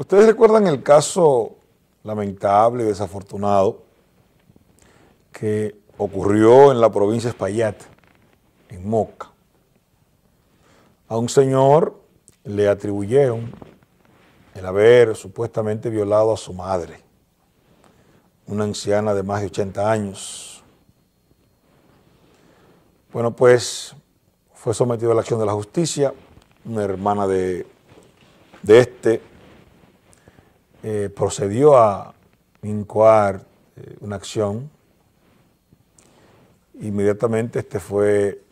Ustedes recuerdan el caso lamentable y desafortunado que ocurrió en la provincia de Espaillat, en Moca. A un señor le atribuyeron el haber supuestamente violado a su madre, una anciana de más de 80 años. Bueno, pues fue sometido a la acción de la justicia, una hermana de, de este eh, procedió a incoar eh, una acción. Inmediatamente este fue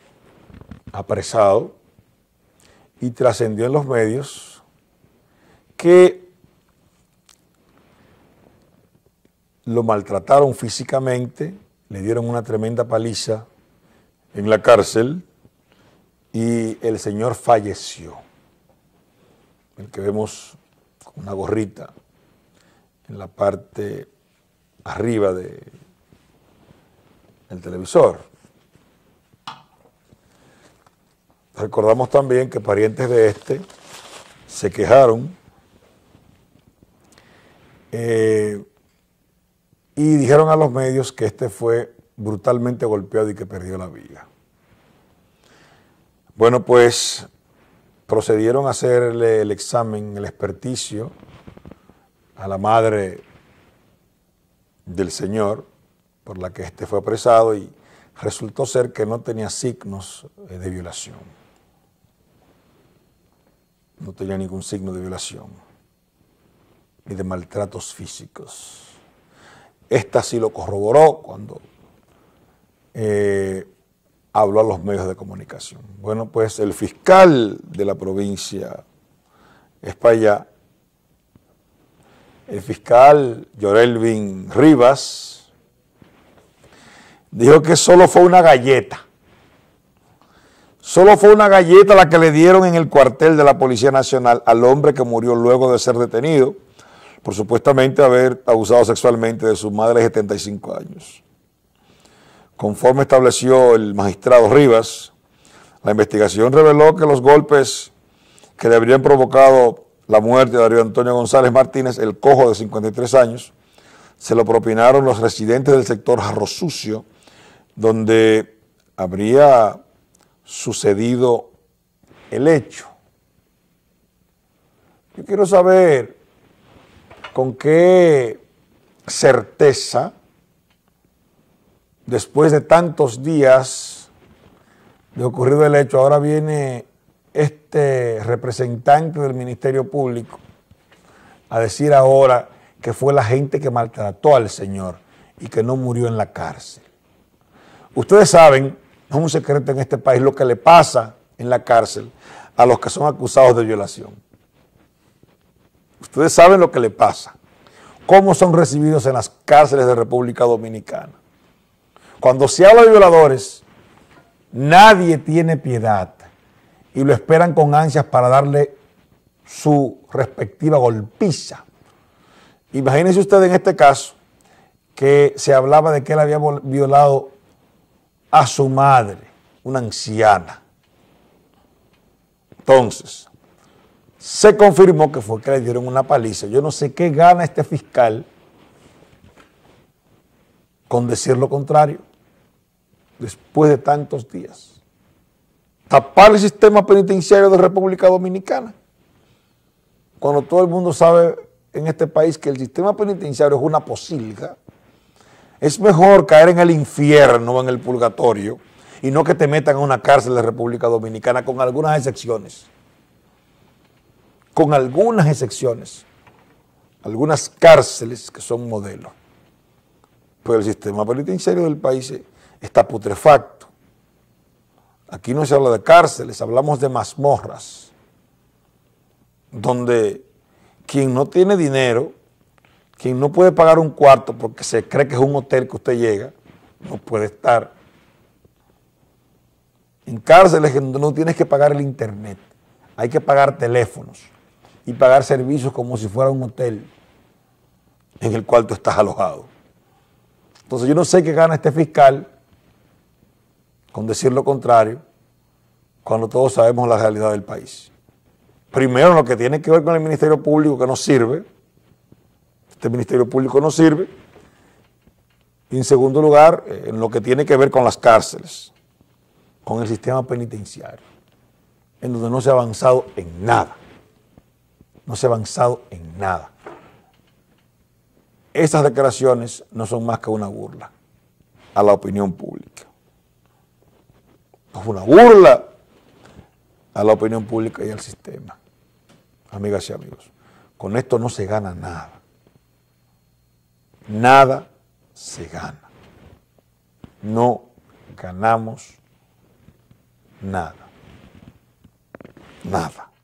apresado y trascendió en los medios que lo maltrataron físicamente, le dieron una tremenda paliza en la cárcel y el señor falleció. El que vemos con una gorrita en la parte arriba del el televisor. Recordamos también que parientes de este se quejaron eh, y dijeron a los medios que este fue brutalmente golpeado y que perdió la vida. Bueno, pues procedieron a hacerle el examen, el experticio a la madre del Señor, por la que éste fue apresado, y resultó ser que no tenía signos eh, de violación. No tenía ningún signo de violación, ni de maltratos físicos. Esta sí lo corroboró cuando eh, habló a los medios de comunicación. Bueno, pues el fiscal de la provincia España el fiscal Yorelvin Rivas dijo que solo fue una galleta. Solo fue una galleta la que le dieron en el cuartel de la Policía Nacional al hombre que murió luego de ser detenido por supuestamente haber abusado sexualmente de su madre de 75 años. Conforme estableció el magistrado Rivas, la investigación reveló que los golpes que le habrían provocado la muerte de Darío Antonio González Martínez, el cojo de 53 años, se lo propinaron los residentes del sector Jarro Sucio, donde habría sucedido el hecho. Yo quiero saber con qué certeza, después de tantos días de ocurrido el hecho, ahora viene este representante del Ministerio Público a decir ahora que fue la gente que maltrató al Señor y que no murió en la cárcel. Ustedes saben, no es un secreto en este país lo que le pasa en la cárcel a los que son acusados de violación. Ustedes saben lo que le pasa, cómo son recibidos en las cárceles de República Dominicana. Cuando se habla de violadores, nadie tiene piedad y lo esperan con ansias para darle su respectiva golpiza. Imagínense usted en este caso que se hablaba de que él había violado a su madre, una anciana. Entonces, se confirmó que fue que le dieron una paliza. Yo no sé qué gana este fiscal con decir lo contrario después de tantos días tapar el sistema penitenciario de República Dominicana, cuando todo el mundo sabe en este país que el sistema penitenciario es una posilga, es mejor caer en el infierno, en el purgatorio, y no que te metan a una cárcel de República Dominicana, con algunas excepciones. Con algunas excepciones. Algunas cárceles que son modelo. Pero el sistema penitenciario del país está putrefacto Aquí no se habla de cárceles, hablamos de mazmorras, donde quien no tiene dinero, quien no puede pagar un cuarto porque se cree que es un hotel que usted llega, no puede estar. En cárceles donde no tienes que pagar el internet, hay que pagar teléfonos y pagar servicios como si fuera un hotel en el cual tú estás alojado. Entonces yo no sé qué gana este fiscal con decir lo contrario cuando todos sabemos la realidad del país. Primero, lo que tiene que ver con el Ministerio Público que no sirve, este Ministerio Público no sirve, y en segundo lugar, eh, en lo que tiene que ver con las cárceles, con el sistema penitenciario, en donde no se ha avanzado en nada. No se ha avanzado en nada. Esas declaraciones no son más que una burla a la opinión pública una burla a la opinión pública y al sistema. Amigas y amigos, con esto no se gana nada. Nada se gana. No ganamos nada. Nada.